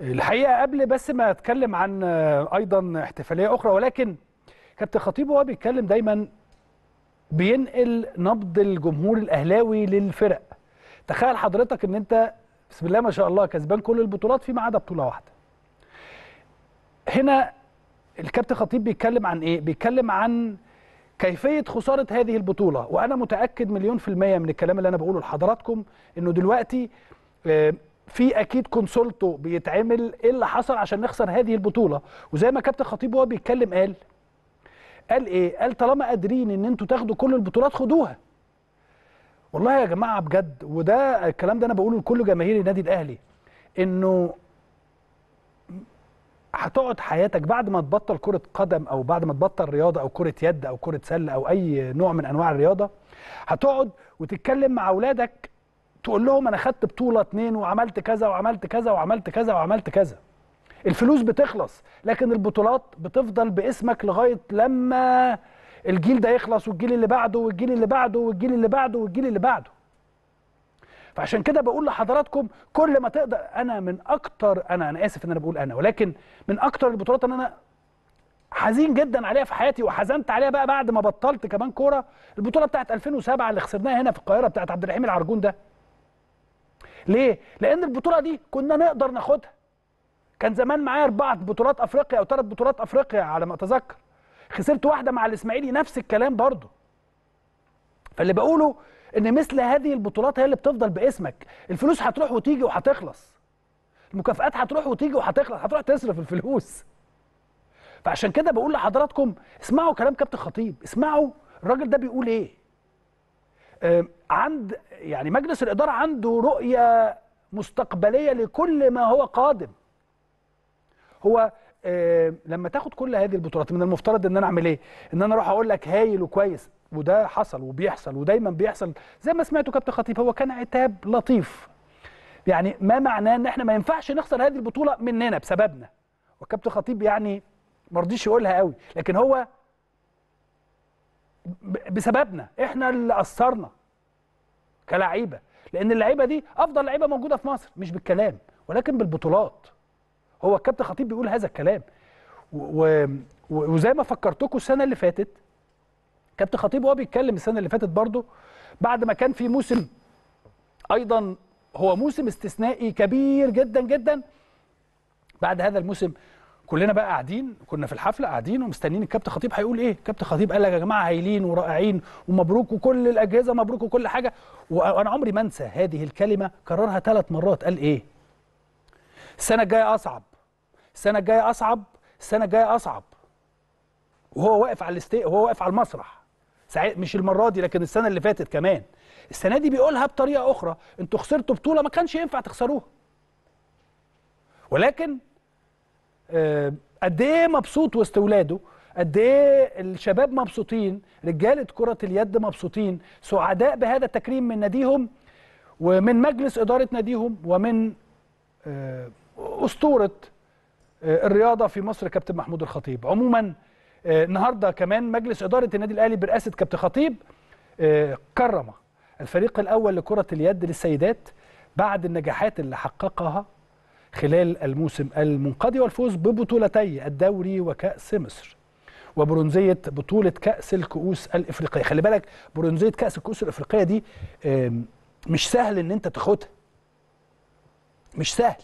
الحقيقه قبل بس ما اتكلم عن آه، ايضا احتفاليه اخرى ولكن كابتن خطيب وهو بيتكلم دايما بينقل نبض الجمهور الاهلاوي للفرق تخيل حضرتك ان انت بسم الله ما شاء الله كسبان كل البطولات فيما عدا بطوله واحده هنا الكابتن خطيب بيتكلم عن ايه بيتكلم عن كيفية خسارة هذه البطولة وأنا متأكد مليون في المية من الكلام اللي أنا بقوله لحضراتكم أنه دلوقتي آه، في اكيد كونسولتو بيتعمل ايه اللي حصل عشان نخسر هذه البطوله وزي ما كابتن خطيب وهو بيتكلم قال قال ايه قال طالما قادرين ان انتوا تاخدوا كل البطولات خدوها والله يا جماعه بجد وده الكلام ده انا بقوله لكل جماهير النادي الاهلي انه هتقعد حياتك بعد ما تبطل كرة قدم أو بعد ما تبطل رياضة أو كرة يد أو كرة سلة أو أي نوع من أنواع الرياضة هتقعد وتتكلم مع أولادك تقول لهم انا خدت بطوله اتنين وعملت كذا وعملت كذا وعملت كذا وعملت كذا الفلوس بتخلص لكن البطولات بتفضل باسمك لغايه لما الجيل ده يخلص والجيل اللي بعده والجيل اللي بعده والجيل اللي بعده والجيل اللي بعده فعشان كده بقول لحضراتكم كل ما تقدر انا من اكتر انا انا اسف ان انا بقول انا ولكن من اكتر البطولات ان انا حزين جدا عليها في حياتي وحزنت عليها بقى بعد ما بطلت كمان كوره البطوله بتاعت 2007 اللي خسرناها هنا في القاهره بتاعت عبد الرحيم العرجون ده ليه لان البطوله دي كنا نقدر ناخدها كان زمان معايا اربعه بطولات افريقيا او ثلاث بطولات افريقيا على ما اتذكر خسرت واحده مع الاسماعيلي نفس الكلام برضه فاللي بقوله ان مثل هذه البطولات هي اللي بتفضل باسمك الفلوس هتروح وتيجي وهتخلص المكافآت هتروح وتيجي وهتخلص هتروح تصرف الفلوس فعشان كده بقول لحضراتكم اسمعوا كلام كابتن خطيب اسمعوا الراجل ده بيقول ايه عند يعني مجلس الإدارة عنده رؤية مستقبلية لكل ما هو قادم هو لما تاخد كل هذه البطولات من المفترض ان انا اعمل ايه ان انا اروح اقول لك هايل وكويس وده حصل وبيحصل ودايما بيحصل زي ما سمعته كابتن خطيب هو كان عتاب لطيف يعني ما معناه ان احنا ما ينفعش نخسر هذه البطوله مننا بسببنا وكابتن خطيب يعني ما رضيش يقولها قوي لكن هو بسببنا احنا اللي قصرنا كلعيبه لان اللعيبه دي افضل لعيبه موجوده في مصر مش بالكلام ولكن بالبطولات هو الكابتن خطيب بيقول هذا الكلام و... وزي ما فكرتكم السنه اللي فاتت كابتن خطيب وهو بيتكلم السنه اللي فاتت برضه بعد ما كان في موسم ايضا هو موسم استثنائي كبير جدا جدا بعد هذا الموسم كلنا بقى قاعدين كنا في الحفله قاعدين ومستنيين الكابتن خطيب هيقول ايه كابتن خطيب قال لك يا جماعه هايلين ورائعين ومبروك وكل الاجهزه مبروك وكل حاجه وانا عمري ما انسى هذه الكلمه كررها ثلاث مرات قال ايه السنه الجايه اصعب السنه الجايه اصعب السنه الجايه اصعب وهو واقف على الاستي وهو واقف على المسرح ساعات مش المره دي لكن السنه اللي فاتت كمان السنه دي بيقولها بطريقه اخرى انتوا خسرتوا بطوله ما كانش ينفع تخسروها ولكن آه، قد ايه مبسوط وسط ولاده قد ايه الشباب مبسوطين رجاله كره اليد مبسوطين سعداء بهذا التكريم من ناديهم ومن مجلس اداره ناديهم ومن آه، اسطوره آه، الرياضه في مصر كابتن محمود الخطيب عموما النهارده كمان مجلس اداره النادي الاهلي برئاسه كابتن خطيب كرم الفريق الاول لكره اليد للسيدات بعد النجاحات اللي حققها خلال الموسم المنقضي والفوز ببطولتي الدوري وكأس مصر وبرونزيه بطوله كاس الكؤوس الافريقيه خلي بالك برونزيه كاس الكؤوس الافريقيه دي مش سهل ان انت تاخدها مش سهل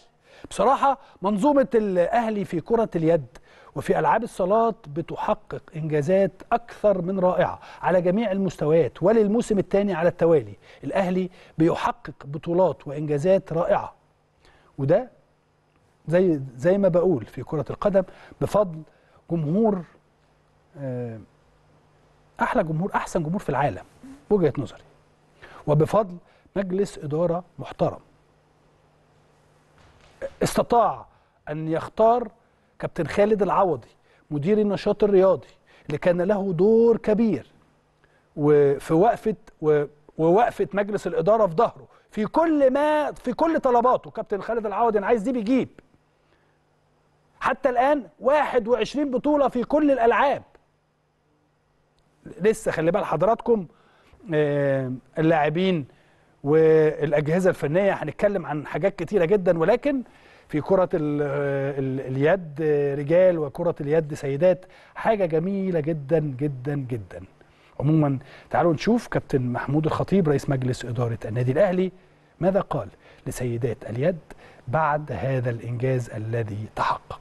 بصراحه منظومه الاهلي في كره اليد وفي العاب الصالات بتحقق انجازات اكثر من رائعه على جميع المستويات وللموسم الثاني على التوالي الاهلي بيحقق بطولات وانجازات رائعه وده زي زي ما بقول في كرة القدم بفضل جمهور آه، احلى جمهور احسن جمهور في العالم وجهه نظري وبفضل مجلس إدارة محترم استطاع أن يختار كابتن خالد العوضي مدير النشاط الرياضي اللي كان له دور كبير وفي وقفة ووقفة مجلس الإدارة في ظهره في كل ما في كل طلباته كابتن خالد العوضي أنا عايز دي بيجيب حتى الآن 21 بطولة في كل الألعاب لسه خلي بال حضراتكم آه، اللاعبين والأجهزة الفنية هنتكلم عن حاجات كتيرة جدا ولكن في كرة آه، اليد آه، رجال وكرة اليد سيدات حاجة جميلة جدا جدا جدا عموما تعالوا نشوف كابتن محمود الخطيب رئيس مجلس إدارة النادي الأهلي ماذا قال لسيدات اليد بعد هذا الإنجاز الذي تحقق